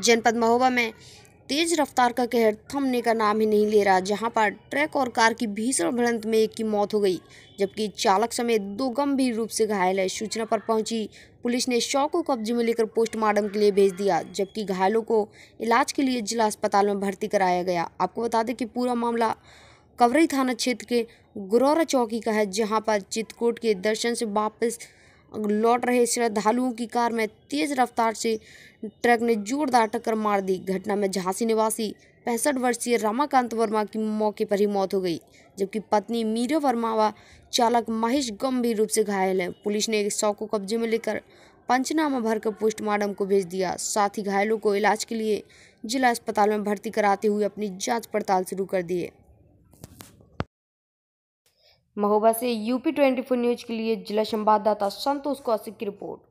जनपद महोबा में तेज रफ्तार का कहर थमने का नाम ही नहीं ले रहा जहां पर ट्रक और कार की भीषण भिड़ंत में एक की मौत हो गई जबकि चालक समेत दो गंभीर रूप से घायल है सूचना पर पहुंची पुलिस ने शव को कब्जे में लेकर पोस्टमार्टम के लिए भेज दिया जबकि घायलों को इलाज के लिए जिला अस्पताल में भर्ती कराया गया आपको बता दें कि पूरा मामला कवरई थाना क्षेत्र के गुरौरा चौकी का है जहाँ पर चित्रकूट के दर्शन से वापस लौट रहे श्रद्धालुओं की कार में तेज रफ्तार से ट्रक ने जोरदार टक्कर मार दी घटना में झांसी निवासी पैंसठ वर्षीय रामाकांत वर्मा की मौके पर ही मौत हो गई जबकि पत्नी मीरा वर्मा व चालक महेश गंभीर रूप से घायल है पुलिस ने शव को कब्जे में लेकर पंचनामा भरकर पोस्टमार्टम को भेज दिया साथ ही घायलों को इलाज के लिए जिला अस्पताल में भर्ती कराते हुए अपनी जांच पड़ताल शुरू कर दी है महोबा से यूपी ट्वेंटी फोर न्यूज के लिए जिला संवाददाता संतोष कौशिक की रिपोर्ट